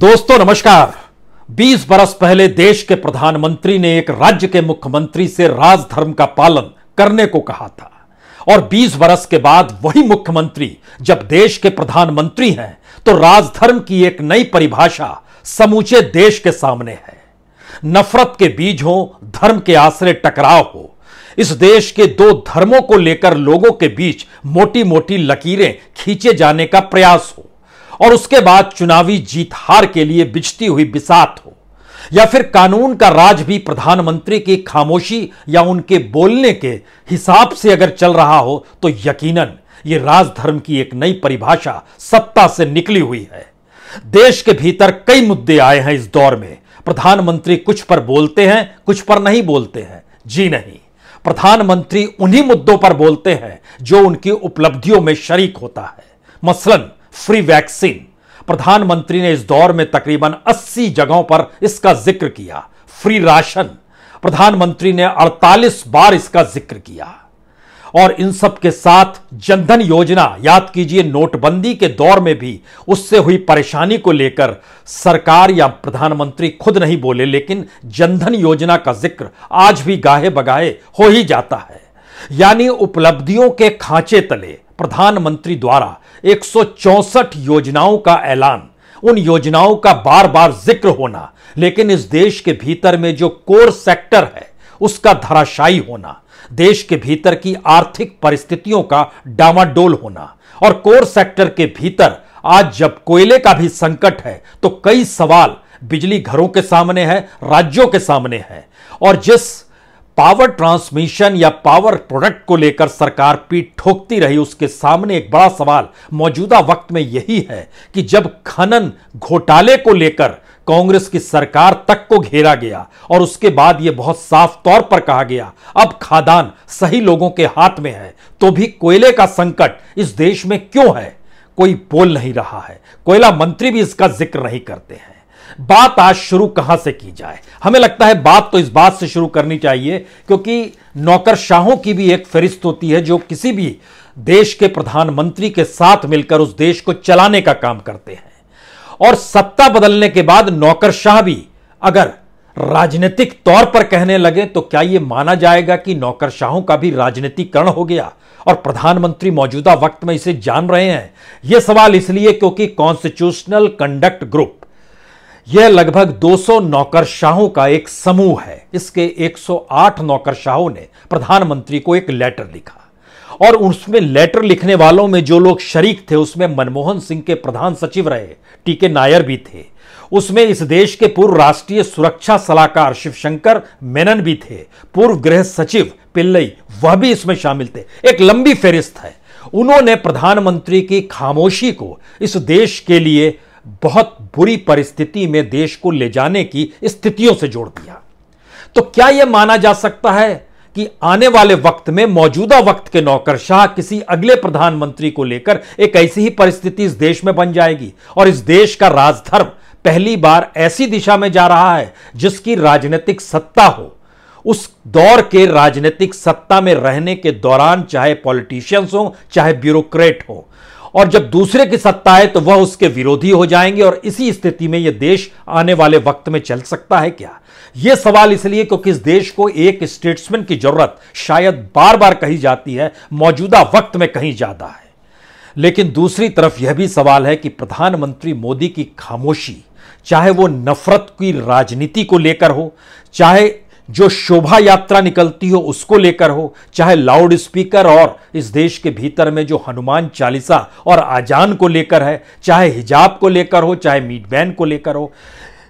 दोस्तों नमस्कार 20 बरस पहले देश के प्रधानमंत्री ने एक राज्य के मुख्यमंत्री से राजधर्म का पालन करने को कहा था और 20 बरस के बाद वही मुख्यमंत्री जब देश के प्रधानमंत्री हैं तो राजधर्म की एक नई परिभाषा समूचे देश के सामने है नफरत के बीज हो धर्म के आश्रय टकराव हो इस देश के दो धर्मों को लेकर लोगों के बीच मोटी मोटी लकीरें खींचे जाने का प्रयास हो और उसके बाद चुनावी जीत हार के लिए बिछती हुई बिसात हो या फिर कानून का राज भी प्रधानमंत्री की खामोशी या उनके बोलने के हिसाब से अगर चल रहा हो तो यकीनन ये राजधर्म की एक नई परिभाषा सत्ता से निकली हुई है देश के भीतर कई मुद्दे आए हैं इस दौर में प्रधानमंत्री कुछ पर बोलते हैं कुछ पर नहीं बोलते हैं जी नहीं प्रधानमंत्री उन्हीं मुद्दों पर बोलते हैं जो उनकी उपलब्धियों में शरीक होता है मसलन फ्री वैक्सीन प्रधानमंत्री ने इस दौर में तकरीबन 80 जगहों पर इसका जिक्र किया फ्री राशन प्रधानमंत्री ने 48 बार इसका जिक्र किया और इन सब के साथ जनधन योजना याद कीजिए नोटबंदी के दौर में भी उससे हुई परेशानी को लेकर सरकार या प्रधानमंत्री खुद नहीं बोले लेकिन जनधन योजना का जिक्र आज भी गाहे बगाहे हो ही जाता है यानी उपलब्धियों के खांचे तले प्रधानमंत्री द्वारा एक योजनाओं का ऐलान उन योजनाओं का बार बार जिक्र होना लेकिन इस देश के भीतर में जो कोर सेक्टर है उसका धराशायी होना देश के भीतर की आर्थिक परिस्थितियों का डामाडोल होना और कोर सेक्टर के भीतर आज जब कोयले का भी संकट है तो कई सवाल बिजली घरों के सामने है राज्यों के सामने है और जिस पावर ट्रांसमिशन या पावर प्रोडक्ट को लेकर सरकार पीठ ठोकती रही उसके सामने एक बड़ा सवाल मौजूदा वक्त में यही है कि जब खनन घोटाले को लेकर कांग्रेस की सरकार तक को घेरा गया और उसके बाद यह बहुत साफ तौर पर कहा गया अब खादान सही लोगों के हाथ में है तो भी कोयले का संकट इस देश में क्यों है कोई बोल नहीं रहा है कोयला मंत्री भी इसका जिक्र नहीं करते हैं बात आज शुरू कहां से की जाए हमें लगता है बात तो इस बात से शुरू करनी चाहिए क्योंकि नौकरशाहों की भी एक फहरिस्त होती है जो किसी भी देश के प्रधानमंत्री के साथ मिलकर उस देश को चलाने का काम करते हैं और सत्ता बदलने के बाद नौकरशाह भी अगर राजनीतिक तौर पर कहने लगे तो क्या यह माना जाएगा कि नौकरशाहों का भी राजनीतिकरण हो गया और प्रधानमंत्री मौजूदा वक्त में इसे जान रहे हैं यह सवाल इसलिए क्योंकि कॉन्स्टिट्यूशनल कंडक्ट ग्रुप यह लगभग 200 नौकरशाहों का एक समूह है इसके 108 नौकरशाहों ने प्रधानमंत्री को एक लेटर लिखा और उसमें लेटर लिखने वालों में जो लोग शरीक थे उसमें मनमोहन सिंह के प्रधान सचिव रहे टीके नायर भी थे उसमें इस देश के पूर्व राष्ट्रीय सुरक्षा सलाहकार शिवशंकर मेनन भी थे पूर्व गृह सचिव पिल्लई वह भी इसमें शामिल थे एक लंबी फेरिस्त है उन्होंने प्रधानमंत्री की खामोशी को इस देश के लिए बहुत बुरी परिस्थिति में देश को ले जाने की स्थितियों से जोड़ दिया तो क्या यह माना जा सकता है कि आने वाले वक्त में मौजूदा वक्त के नौकरशाह किसी अगले प्रधानमंत्री को लेकर एक ऐसी ही परिस्थिति इस देश में बन जाएगी और इस देश का राजधर्म पहली बार ऐसी दिशा में जा रहा है जिसकी राजनीतिक सत्ता हो उस दौर के राजनीतिक सत्ता में रहने के दौरान चाहे पॉलिटिशियंस हो चाहे ब्यूरोक्रेट हों और जब दूसरे की सत्ता है तो वह उसके विरोधी हो जाएंगे और इसी स्थिति में यह देश आने वाले वक्त में चल सकता है क्या यह सवाल इसलिए क्योंकि इस देश को एक स्टेट्समैन की जरूरत शायद बार बार कही जाती है मौजूदा वक्त में कहीं ज्यादा है लेकिन दूसरी तरफ यह भी सवाल है कि प्रधानमंत्री मोदी की खामोशी चाहे वो नफरत की राजनीति को लेकर हो चाहे जो शोभा यात्रा निकलती हो उसको लेकर हो चाहे लाउड स्पीकर और इस देश के भीतर में जो हनुमान चालीसा और आजान को लेकर है चाहे हिजाब को लेकर हो चाहे मीट बैन को लेकर हो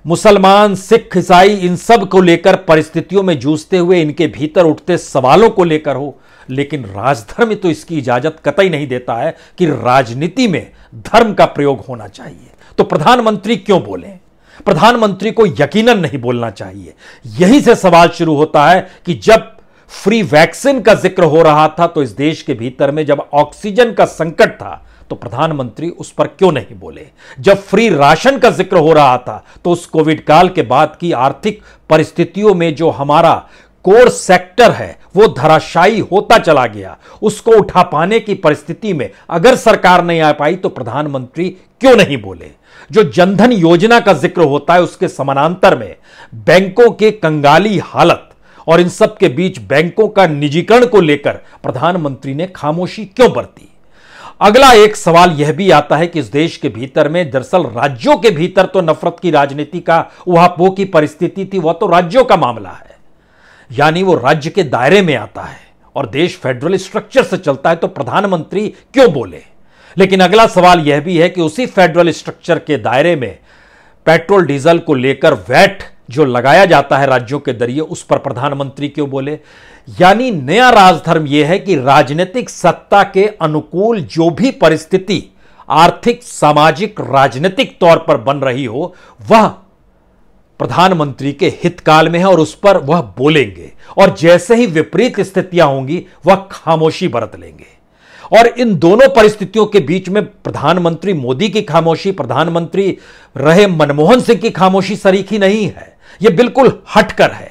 मुसलमान सिख ईसाई इन सब को लेकर परिस्थितियों में जूझते हुए इनके भीतर उठते सवालों को लेकर हो लेकिन राजधर्म तो इसकी इजाजत कतई नहीं देता है कि राजनीति में धर्म का प्रयोग होना चाहिए तो प्रधानमंत्री क्यों बोलें प्रधानमंत्री को यकीनन नहीं बोलना चाहिए यहीं से सवाल शुरू होता है कि जब फ्री वैक्सीन का जिक्र हो रहा था तो इस देश के भीतर में जब ऑक्सीजन का संकट था तो प्रधानमंत्री उस पर क्यों नहीं बोले जब फ्री राशन का जिक्र हो रहा था तो उस कोविड काल के बाद की आर्थिक परिस्थितियों में जो हमारा कोर सेक्टर है वो धराशायी होता चला गया उसको उठा पाने की परिस्थिति में अगर सरकार नहीं आ पाई तो प्रधानमंत्री क्यों नहीं बोले जो जनधन योजना का जिक्र होता है उसके समानांतर में बैंकों के कंगाली हालत और इन सब के बीच बैंकों का निजीकरण को लेकर प्रधानमंत्री ने खामोशी क्यों बरती अगला एक सवाल यह भी आता है कि इस देश के भीतर में दरअसल राज्यों के भीतर तो नफरत की राजनीति का वहापो की परिस्थिति थी वह तो राज्यों का मामला है यानी वो राज्य के दायरे में आता है और देश फेडरल स्ट्रक्चर से चलता है तो प्रधानमंत्री क्यों बोले लेकिन अगला सवाल यह भी है कि उसी फेडरल स्ट्रक्चर के दायरे में पेट्रोल डीजल को लेकर वैट जो लगाया जाता है राज्यों के जरिए उस पर प्रधानमंत्री क्यों बोले यानी नया राजधर्म यह है कि राजनीतिक सत्ता के अनुकूल जो भी परिस्थिति आर्थिक सामाजिक राजनीतिक तौर पर बन रही हो वह प्रधानमंत्री के हितकाल में है और उस पर वह बोलेंगे और जैसे ही विपरीत स्थितियां होंगी वह खामोशी बरत लेंगे और इन दोनों परिस्थितियों के बीच में प्रधानमंत्री मोदी की खामोशी प्रधानमंत्री रहे मनमोहन सिंह की खामोशी सरीखी नहीं है यह बिल्कुल हटकर है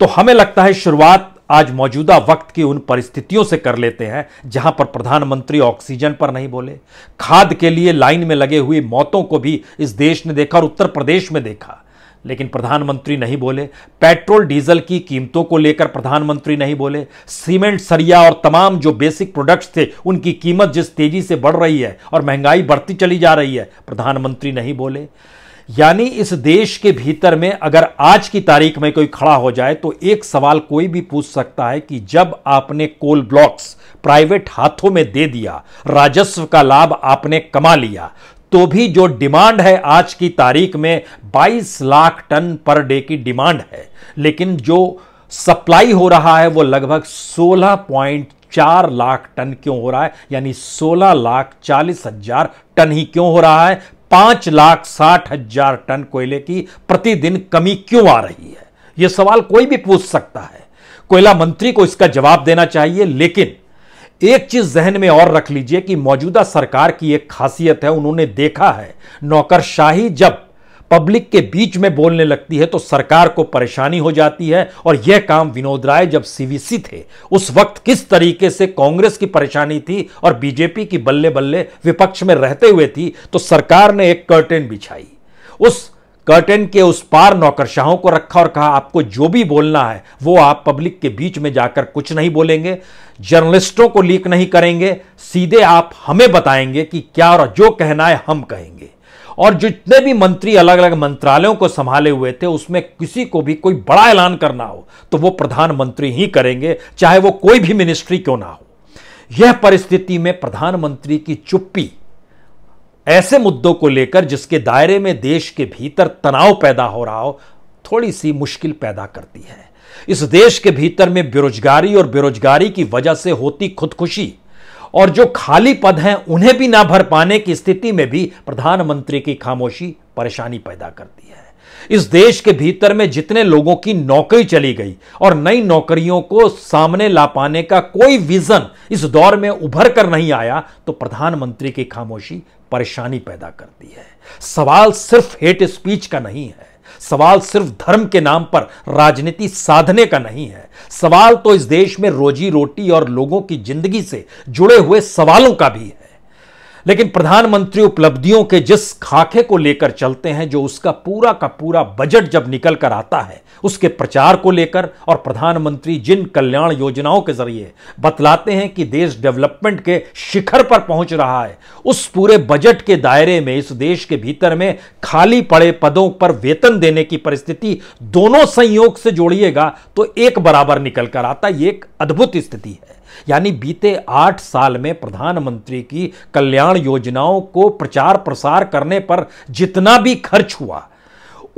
तो हमें लगता है शुरुआत आज मौजूदा वक्त की उन परिस्थितियों से कर लेते हैं जहां पर प्रधानमंत्री ऑक्सीजन पर नहीं बोले खाद के लिए लाइन में लगे हुए मौतों को भी इस देश ने देखा और उत्तर प्रदेश में देखा लेकिन प्रधानमंत्री नहीं बोले पेट्रोल डीजल की कीमतों को लेकर प्रधानमंत्री नहीं बोले सीमेंट सरिया और तमाम जो बेसिक प्रोडक्ट्स थे उनकी कीमत जिस तेजी से बढ़ रही है और महंगाई बढ़ती चली जा रही है प्रधानमंत्री नहीं बोले यानी इस देश के भीतर में अगर आज की तारीख में कोई खड़ा हो जाए तो एक सवाल कोई भी पूछ सकता है कि जब आपने कोल ब्लॉक्स प्राइवेट हाथों में दे दिया राजस्व का लाभ आपने कमा लिया तो भी जो डिमांड है आज की तारीख में 22 लाख टन पर डे की डिमांड है लेकिन जो सप्लाई हो रहा है वो लगभग 16.4 लाख टन क्यों हो रहा है यानी 16 लाख चालीस हजार टन ही क्यों हो रहा है पांच लाख साठ हजार टन कोयले की प्रतिदिन कमी क्यों आ रही है यह सवाल कोई भी पूछ सकता है कोयला मंत्री को इसका जवाब देना चाहिए लेकिन एक चीज जहन में और रख लीजिए कि मौजूदा सरकार की एक खासियत है उन्होंने देखा है नौकरशाही जब पब्लिक के बीच में बोलने लगती है तो सरकार को परेशानी हो जाती है और यह काम विनोद राय जब सीवीसी थे उस वक्त किस तरीके से कांग्रेस की परेशानी थी और बीजेपी की बल्ले बल्ले विपक्ष में रहते हुए थी तो सरकार ने एक कर्टेन बिछाई उस कर्टन के उस पार नौकरशाहों को रखा और कहा आपको जो भी बोलना है वो आप पब्लिक के बीच में जाकर कुछ नहीं बोलेंगे जर्नलिस्टों को लीक नहीं करेंगे सीधे आप हमें बताएंगे कि क्या और जो कहना है हम कहेंगे और जितने भी मंत्री अलग अलग मंत्रालयों को संभाले हुए थे उसमें किसी को भी कोई बड़ा ऐलान करना हो तो वो प्रधानमंत्री ही करेंगे चाहे वो कोई भी मिनिस्ट्री क्यों ना हो यह परिस्थिति में प्रधानमंत्री की चुप्पी ऐसे मुद्दों को लेकर जिसके दायरे में देश के भीतर तनाव पैदा हो रहा हो थोड़ी सी मुश्किल पैदा करती है इस देश के भीतर में बेरोजगारी और बेरोजगारी की वजह से होती खुदकुशी और जो खाली पद हैं उन्हें भी ना भर पाने की स्थिति में भी प्रधानमंत्री की खामोशी परेशानी पैदा करती है इस देश के भीतर में जितने लोगों की नौकरी चली गई और नई नौकरियों को सामने ला पाने का कोई विजन इस दौर में उभर कर नहीं आया तो प्रधानमंत्री की खामोशी परेशानी पैदा करती है सवाल सिर्फ हेट स्पीच का नहीं है सवाल सिर्फ धर्म के नाम पर राजनीति साधने का नहीं है सवाल तो इस देश में रोजी रोटी और लोगों की जिंदगी से जुड़े हुए सवालों का भी है लेकिन प्रधानमंत्री उपलब्धियों के जिस खाके को लेकर चलते हैं जो उसका पूरा का पूरा बजट जब निकल कर आता है उसके प्रचार को लेकर और प्रधानमंत्री जिन कल्याण योजनाओं के जरिए बतलाते हैं कि देश डेवलपमेंट के शिखर पर पहुंच रहा है उस पूरे बजट के दायरे में इस देश के भीतर में खाली पड़े पदों पर वेतन देने की परिस्थिति दोनों संयोग से जोड़िएगा तो एक बराबर निकल कर आता ये एक अद्भुत स्थिति है यानी बीते आठ साल में प्रधानमंत्री की कल्याण योजनाओं को प्रचार प्रसार करने पर जितना भी खर्च हुआ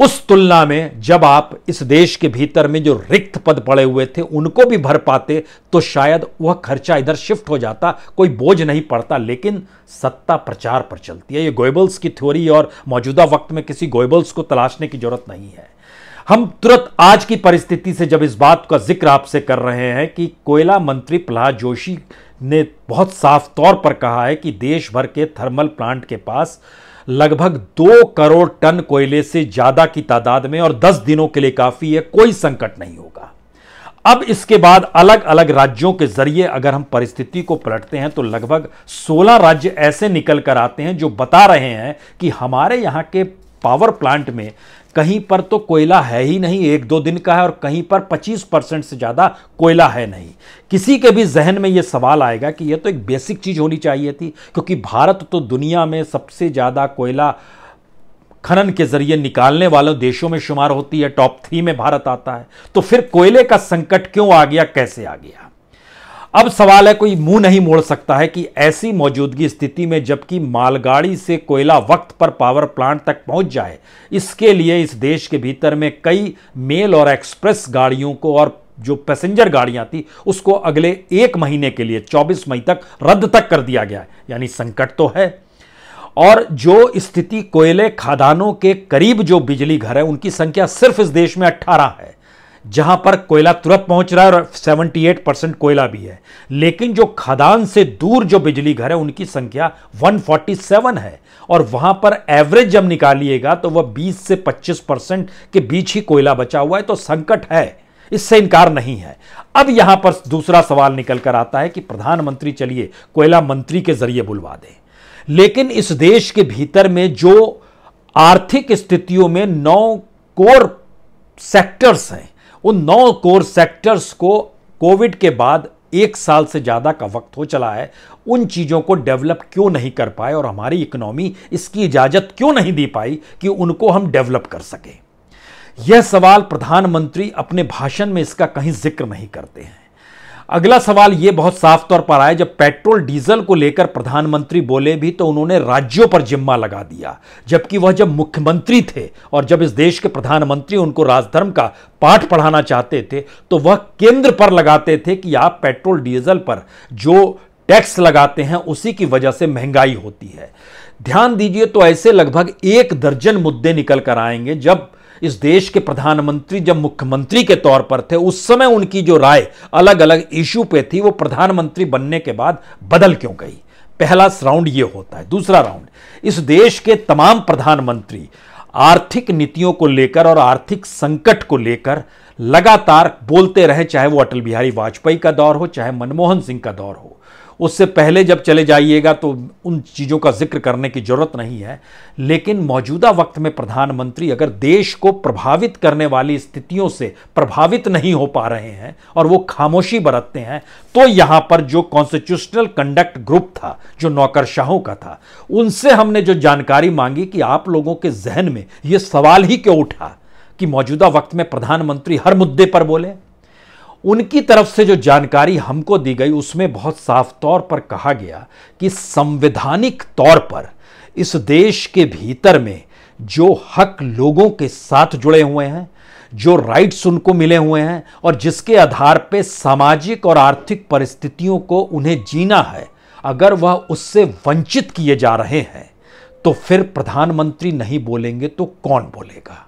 उस तुलना में जब आप इस देश के भीतर में जो रिक्त पद पड़े हुए थे उनको भी भर पाते तो शायद वह खर्चा इधर शिफ्ट हो जाता कोई बोझ नहीं पड़ता लेकिन सत्ता प्रचार पर चलती है ये गोयबल्स की थ्योरी और मौजूदा वक्त में किसी गोयबल्स को तलाशने की जरूरत नहीं है हम तुरंत आज की परिस्थिति से जब इस बात का जिक्र आपसे कर रहे हैं कि कोयला मंत्री प्रहलाद जोशी ने बहुत साफ तौर पर कहा है कि देश भर के थर्मल प्लांट के पास लगभग दो करोड़ टन कोयले से ज्यादा की तादाद में और दस दिनों के लिए काफी है कोई संकट नहीं होगा अब इसके बाद अलग अलग राज्यों के जरिए अगर हम परिस्थिति को पलटते हैं तो लगभग 16 राज्य ऐसे निकल कर आते हैं जो बता रहे हैं कि हमारे यहाँ के पावर प्लांट में कहीं पर तो कोयला है ही नहीं एक दो दिन का है और कहीं पर 25 परसेंट से ज़्यादा कोयला है नहीं किसी के भी जहन में ये सवाल आएगा कि ये तो एक बेसिक चीज़ होनी चाहिए थी क्योंकि भारत तो दुनिया में सबसे ज़्यादा कोयला खनन के जरिए निकालने वालों देशों में शुमार होती है टॉप थ्री में भारत आता है तो फिर कोयले का संकट क्यों आ गया कैसे आ गया अब सवाल है कोई मुंह नहीं मोड़ सकता है कि ऐसी मौजूदगी स्थिति में जबकि मालगाड़ी से कोयला वक्त पर पावर प्लांट तक पहुंच जाए इसके लिए इस देश के भीतर में कई मेल और एक्सप्रेस गाड़ियों को और जो पैसेंजर गाड़ियां थी उसको अगले एक महीने के लिए 24 मई तक रद्द तक कर दिया गया है यानी संकट तो है और जो स्थिति कोयले खादानों के करीब जो बिजली घर है उनकी संख्या सिर्फ इस देश में 18 है जहां पर कोयला तुरंत पहुंच रहा है और 78 परसेंट कोयला भी है लेकिन जो खदान से दूर जो बिजली घर है उनकी संख्या 147 है और वहां पर एवरेज जब निकालिएगा तो वह 20 से 25 परसेंट के बीच ही कोयला बचा हुआ है तो संकट है इससे इनकार नहीं है अब यहां पर दूसरा सवाल निकल कर आता है कि प्रधानमंत्री चलिए कोयला मंत्री के जरिए बुलवा दें लेकिन इस देश के भीतर में जो आर्थिक स्थितियों में नौ कोर सेक्टर्स हैं उन नौ कोर सेक्टर्स को कोविड के बाद एक साल से ज़्यादा का वक्त हो चला है उन चीज़ों को डेवलप क्यों नहीं कर पाए और हमारी इकोनॉमी इसकी इजाज़त क्यों नहीं दे पाई कि उनको हम डेवलप कर सकें यह सवाल प्रधानमंत्री अपने भाषण में इसका कहीं जिक्र नहीं करते हैं अगला सवाल यह बहुत साफ तौर पर आया जब पेट्रोल डीजल को लेकर प्रधानमंत्री बोले भी तो उन्होंने राज्यों पर जिम्मा लगा दिया जबकि वह जब मुख्यमंत्री थे और जब इस देश के प्रधानमंत्री उनको राजधर्म का पाठ पढ़ाना चाहते थे तो वह केंद्र पर लगाते थे कि आप पेट्रोल डीजल पर जो टैक्स लगाते हैं उसी की वजह से महंगाई होती है ध्यान दीजिए तो ऐसे लगभग एक दर्जन मुद्दे निकल कर आएंगे जब इस देश के प्रधानमंत्री जब मुख्यमंत्री के तौर पर थे उस समय उनकी जो राय अलग अलग इशू पे थी वो प्रधानमंत्री बनने के बाद बदल क्यों गई पहला राउंड ये होता है दूसरा राउंड इस देश के तमाम प्रधानमंत्री आर्थिक नीतियों को लेकर और आर्थिक संकट को लेकर लगातार बोलते रहे चाहे वो अटल बिहारी वाजपेयी का दौर हो चाहे मनमोहन सिंह का दौर हो उससे पहले जब चले जाइएगा तो उन चीज़ों का जिक्र करने की ज़रूरत नहीं है लेकिन मौजूदा वक्त में प्रधानमंत्री अगर देश को प्रभावित करने वाली स्थितियों से प्रभावित नहीं हो पा रहे हैं और वो खामोशी बरतते हैं तो यहाँ पर जो कॉन्स्टिट्यूशनल कंडक्ट ग्रुप था जो नौकरशाहों का था उनसे हमने जो जानकारी मांगी कि आप लोगों के जहन में ये सवाल ही क्यों उठा कि मौजूदा वक्त में प्रधानमंत्री हर मुद्दे पर बोले उनकी तरफ से जो जानकारी हमको दी गई उसमें बहुत साफ तौर पर कहा गया कि संवैधानिक तौर पर इस देश के भीतर में जो हक लोगों के साथ जुड़े हुए हैं जो राइट्स उनको मिले हुए हैं और जिसके आधार पे सामाजिक और आर्थिक परिस्थितियों को उन्हें जीना है अगर वह उससे वंचित किए जा रहे हैं तो फिर प्रधानमंत्री नहीं बोलेंगे तो कौन बोलेगा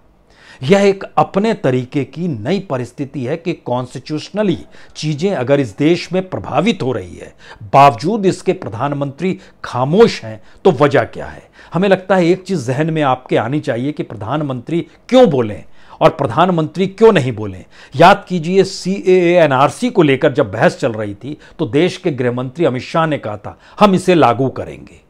यह एक अपने तरीके की नई परिस्थिति है कि कॉन्स्टिट्यूशनली चीज़ें अगर इस देश में प्रभावित हो रही है बावजूद इसके प्रधानमंत्री खामोश हैं तो वजह क्या है हमें लगता है एक चीज़ जहन में आपके आनी चाहिए कि प्रधानमंत्री क्यों बोलें और प्रधानमंत्री क्यों नहीं बोले याद कीजिए सी ए एनआरसी को लेकर जब बहस चल रही थी तो देश के गृहमंत्री अमित शाह ने कहा था हम इसे लागू करेंगे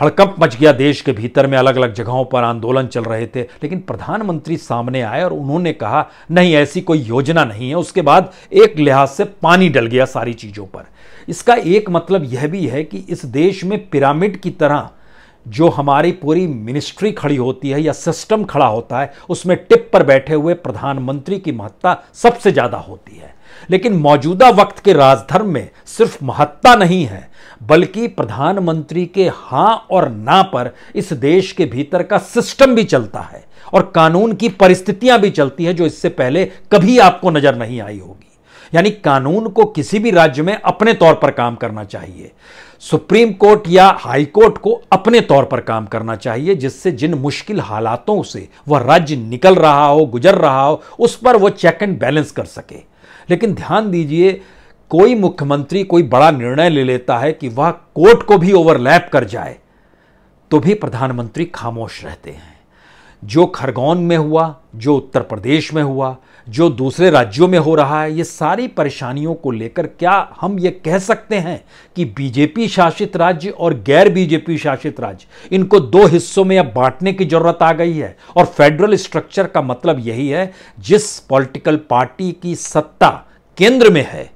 हड़कंप मच गया देश के भीतर में अलग अलग जगहों पर आंदोलन चल रहे थे लेकिन प्रधानमंत्री सामने आए और उन्होंने कहा नहीं ऐसी कोई योजना नहीं है उसके बाद एक लिहाज से पानी डल गया सारी चीज़ों पर इसका एक मतलब यह भी है कि इस देश में पिरामिड की तरह जो हमारी पूरी मिनिस्ट्री खड़ी होती है या सिस्टम खड़ा होता है उसमें टिप पर बैठे हुए प्रधानमंत्री की महत्ता सबसे ज़्यादा होती है लेकिन मौजूदा वक्त के राजधर्म में सिर्फ महत्ता नहीं है बल्कि प्रधानमंत्री के हां और ना पर इस देश के भीतर का सिस्टम भी चलता है और कानून की परिस्थितियां भी चलती है जो इससे पहले कभी आपको नजर नहीं आई होगी यानी कानून को किसी भी राज्य में अपने तौर पर काम करना चाहिए सुप्रीम कोर्ट या हाई कोर्ट को अपने तौर पर काम करना चाहिए जिससे जिन मुश्किल हालातों से वह राज्य निकल रहा हो गुजर रहा हो उस पर वह चेक एंड बैलेंस कर सके लेकिन ध्यान दीजिए कोई मुख्यमंत्री कोई बड़ा निर्णय ले लेता है कि वह कोर्ट को भी ओवरलैप कर जाए तो भी प्रधानमंत्री खामोश रहते हैं जो खरगोन में हुआ जो उत्तर प्रदेश में हुआ जो दूसरे राज्यों में हो रहा है ये सारी परेशानियों को लेकर क्या हम ये कह सकते हैं कि बीजेपी शासित राज्य और गैर बीजेपी शासित राज्य इनको दो हिस्सों में अब बांटने की जरूरत आ गई है और फेडरल स्ट्रक्चर का मतलब यही है जिस पॉलिटिकल पार्टी की सत्ता केंद्र में है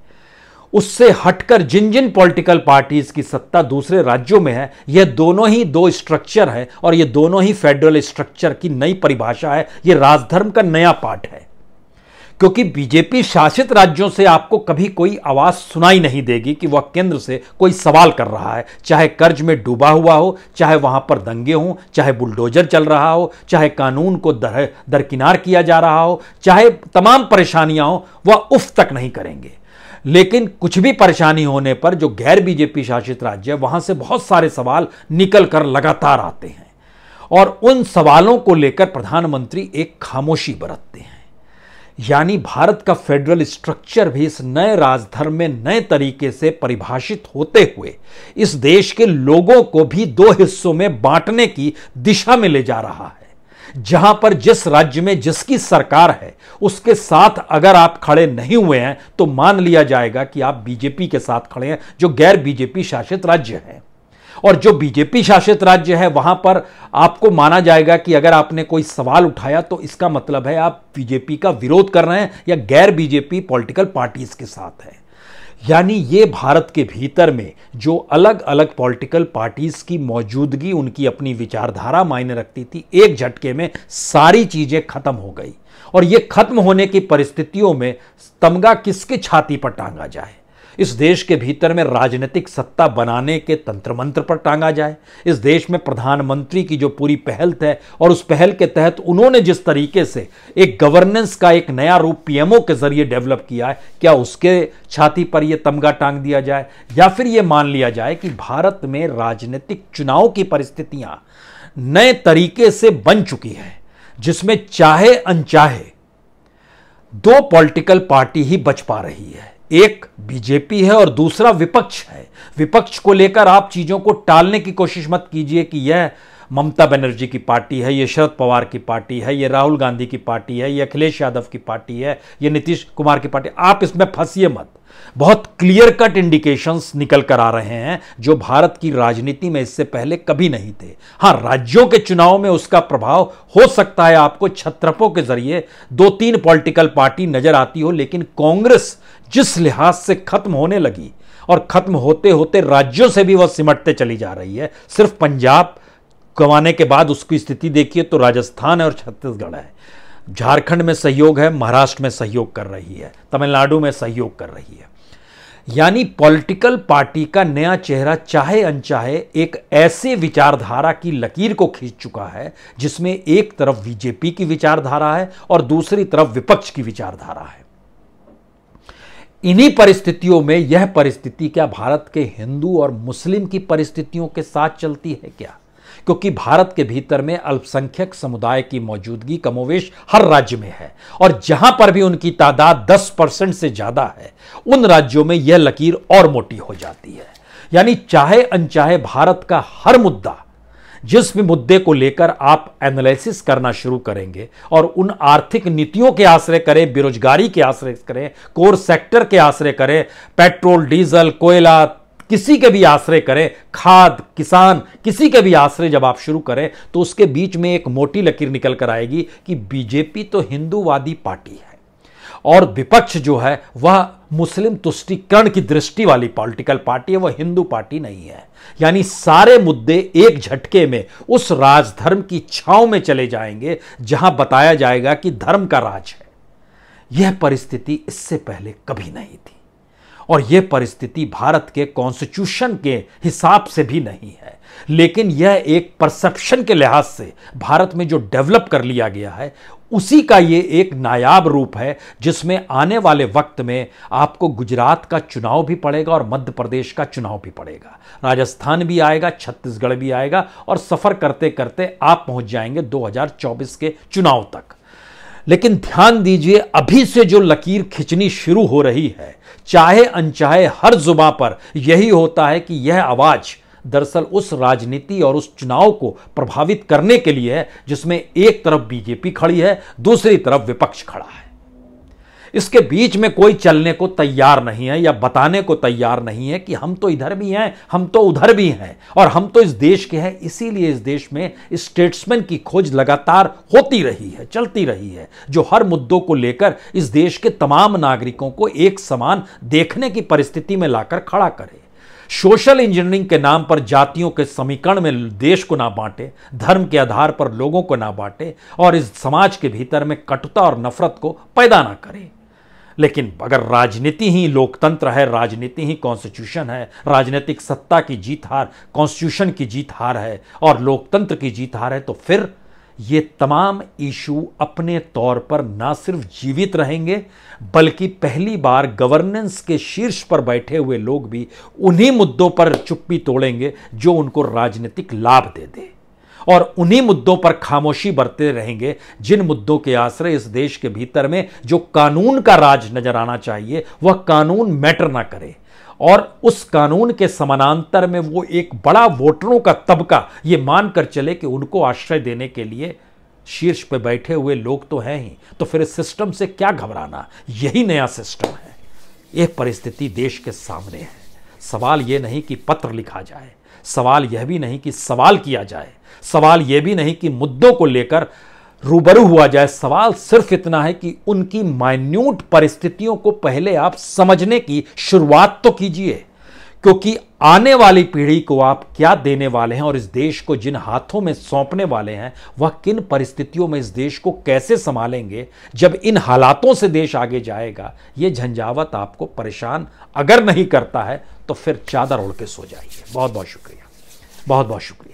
उससे हटकर जिन जिन पॉलिटिकल पार्टीज की सत्ता दूसरे राज्यों में है यह दोनों ही दो स्ट्रक्चर है और यह दोनों ही फेडरल स्ट्रक्चर की नई परिभाषा है यह राजधर्म का नया पार्ट है क्योंकि बीजेपी शासित राज्यों से आपको कभी कोई आवाज़ सुनाई नहीं देगी कि वह केंद्र से कोई सवाल कर रहा है चाहे कर्ज में डूबा हुआ हो चाहे वहां पर दंगे हों चाहे बुलडोजर चल रहा हो चाहे कानून को दर दरकिनार किया जा रहा हो चाहे तमाम परेशानियां हों वह उफ तक नहीं करेंगे लेकिन कुछ भी परेशानी होने पर जो गैर बीजेपी शासित राज्य है वहां से बहुत सारे सवाल निकल कर लगातार आते हैं और उन सवालों को लेकर प्रधानमंत्री एक खामोशी बरतते हैं यानी भारत का फेडरल स्ट्रक्चर भी इस नए राजधर्म में नए तरीके से परिभाषित होते हुए इस देश के लोगों को भी दो हिस्सों में बांटने की दिशा में ले जा रहा है जहां पर जिस राज्य में जिसकी सरकार है उसके साथ अगर आप खड़े नहीं हुए हैं तो मान लिया जाएगा कि आप बीजेपी के साथ खड़े हैं जो गैर बीजेपी शासित राज्य हैं और जो बीजेपी शासित राज्य है वहां पर आपको माना जाएगा कि अगर आपने कोई सवाल उठाया तो इसका मतलब है आप बीजेपी का विरोध कर रहे हैं या गैर बीजेपी पॉलिटिकल पार्टीज के साथ है यानी ये भारत के भीतर में जो अलग अलग पॉलिटिकल पार्टीज की मौजूदगी उनकी अपनी विचारधारा मायने रखती थी एक झटके में सारी चीज़ें खत्म हो गई और ये खत्म होने की परिस्थितियों में तमगा किसके छाती पर टांगा जाए इस देश के भीतर में राजनीतिक सत्ता बनाने के तंत्र मंत्र पर टांगा जाए इस देश में प्रधानमंत्री की जो पूरी पहल है और उस पहल के तहत उन्होंने जिस तरीके से एक गवर्नेंस का एक नया रूप पीएमओ के जरिए डेवलप किया है क्या उसके छाती पर यह तमगा टांग दिया जाए या फिर यह मान लिया जाए कि भारत में राजनीतिक चुनाव की परिस्थितियां नए तरीके से बन चुकी है जिसमें चाहे अनचाहे दो पॉलिटिकल पार्टी ही बच पा रही है एक बीजेपी है और दूसरा विपक्ष है विपक्ष को लेकर आप चीज़ों को टालने की कोशिश मत कीजिए कि यह ममता बनर्जी की पार्टी है यह शरद पवार की पार्टी है यह राहुल गांधी की पार्टी है यह अखिलेश यादव की पार्टी है यह नीतीश कुमार की पार्टी आप इसमें फंसिए मत बहुत क्लियर कट इंडिकेशंस निकल कर आ रहे हैं जो भारत की राजनीति में इससे पहले कभी नहीं थे हाँ राज्यों के चुनाव में उसका प्रभाव हो सकता है आपको छत्रपों के जरिए दो तीन पॉलिटिकल पार्टी नजर आती हो लेकिन कांग्रेस जिस लिहाज से खत्म होने लगी और खत्म होते होते राज्यों से भी वह सिमटते चली जा रही है सिर्फ पंजाब कमाने के बाद उसकी स्थिति देखिए तो राजस्थान है और छत्तीसगढ़ है झारखंड में सहयोग है महाराष्ट्र में सहयोग कर रही है तमिलनाडु में सहयोग कर रही है यानी पॉलिटिकल पार्टी का नया चेहरा चाहे अनचाहे एक ऐसे विचारधारा की लकीर को खींच चुका है जिसमें एक तरफ बीजेपी की विचारधारा है और दूसरी तरफ विपक्ष की विचारधारा है इन्हीं परिस्थितियों में यह परिस्थिति क्या भारत के हिंदू और मुस्लिम की परिस्थितियों के साथ चलती है क्या क्योंकि भारत के भीतर में अल्पसंख्यक समुदाय की मौजूदगी कमोवेश हर राज्य में है और जहां पर भी उनकी तादाद 10 परसेंट से ज़्यादा है उन राज्यों में यह लकीर और मोटी हो जाती है यानी चाहे अनचाहे भारत का हर मुद्दा जिस भी मुद्दे को लेकर आप एनालिसिस करना शुरू करेंगे और उन आर्थिक नीतियों के आश्रय करें बेरोजगारी के आश्रय करें कोर सेक्टर के आश्रय करें पेट्रोल डीजल कोयला किसी के भी आश्रय करें खाद किसान किसी के भी आश्रय जब आप शुरू करें तो उसके बीच में एक मोटी लकीर निकल कर आएगी कि बीजेपी तो हिंदूवादी पार्टी है और विपक्ष जो है वह मुस्लिम तुष्टिकरण की दृष्टि वाली पॉलिटिकल पार्टी है वह हिंदू पार्टी नहीं है यानी सारे मुद्दे एक झटके में उस राजधर्म की छाव में चले जाएंगे जहां बताया जाएगा कि धर्म का राज है यह परिस्थिति इससे पहले कभी नहीं थी और यह परिस्थिति भारत के कॉन्स्टिट्यूशन के हिसाब से भी नहीं है लेकिन यह एक परसेप्शन के लिहाज से भारत में जो डेवलप कर लिया गया है उसी का ये एक नायाब रूप है जिसमें आने वाले वक्त में आपको गुजरात का चुनाव भी पड़ेगा और मध्य प्रदेश का चुनाव भी पड़ेगा राजस्थान भी आएगा छत्तीसगढ़ भी आएगा और सफ़र करते करते आप पहुंच जाएंगे 2024 के चुनाव तक लेकिन ध्यान दीजिए अभी से जो लकीर खिंचनी शुरू हो रही है चाहे अनचाहे हर जुबा पर यही होता है कि यह आवाज़ दरअसल उस राजनीति और उस चुनाव को प्रभावित करने के लिए है जिसमें एक तरफ बीजेपी खड़ी है दूसरी तरफ विपक्ष खड़ा है इसके बीच में कोई चलने को तैयार नहीं है या बताने को तैयार नहीं है कि हम तो इधर भी हैं हम तो उधर भी हैं और हम तो इस देश के हैं इसीलिए इस देश में स्टेट्समैन की खोज लगातार होती रही है चलती रही है जो हर मुद्दों को लेकर इस देश के तमाम नागरिकों को एक समान देखने की परिस्थिति में लाकर खड़ा करे सोशल इंजीनियरिंग के नाम पर जातियों के समीकरण में देश को ना बांटे धर्म के आधार पर लोगों को ना बांटे और इस समाज के भीतर में कटुता और नफरत को पैदा ना करें लेकिन अगर राजनीति ही लोकतंत्र है राजनीति ही कॉन्स्टिट्यूशन है राजनीतिक सत्ता की जीत हार कॉन्स्टिट्यूशन की जीत हार है और लोकतंत्र की जीत हार है तो फिर ये तमाम इशू अपने तौर पर ना सिर्फ जीवित रहेंगे बल्कि पहली बार गवर्नेंस के शीर्ष पर बैठे हुए लोग भी उन्हीं मुद्दों पर चुप्पी तोड़ेंगे जो उनको राजनीतिक लाभ दे दे और उन्हीं मुद्दों पर खामोशी बरते रहेंगे जिन मुद्दों के आश्रय इस देश के भीतर में जो कानून का राज नजर आना चाहिए वह कानून मैटर ना करे और उस कानून के समानांतर में वो एक बड़ा वोटरों का तबका ये मानकर चले कि उनको आश्रय देने के लिए शीर्ष पर बैठे हुए लोग तो हैं ही तो फिर इस सिस्टम से क्या घबराना यही नया सिस्टम है यह परिस्थिति देश के सामने है सवाल ये नहीं कि पत्र लिखा जाए सवाल यह भी नहीं कि सवाल किया जाए सवाल यह भी नहीं कि मुद्दों को लेकर रूबरू हुआ जाए सवाल सिर्फ इतना है कि उनकी माइन्यूट परिस्थितियों को पहले आप समझने की शुरुआत तो कीजिए क्योंकि आने वाली पीढ़ी को आप क्या देने वाले हैं और इस देश को जिन हाथों में सौंपने वाले हैं वह किन परिस्थितियों में इस देश को कैसे संभालेंगे जब इन हालातों से देश आगे जाएगा ये झंझावत आपको परेशान अगर नहीं करता है तो फिर चादर उड़ के सो जाइए बहुत बहुत शुक्रिया बहुत बहुत शुक्रिया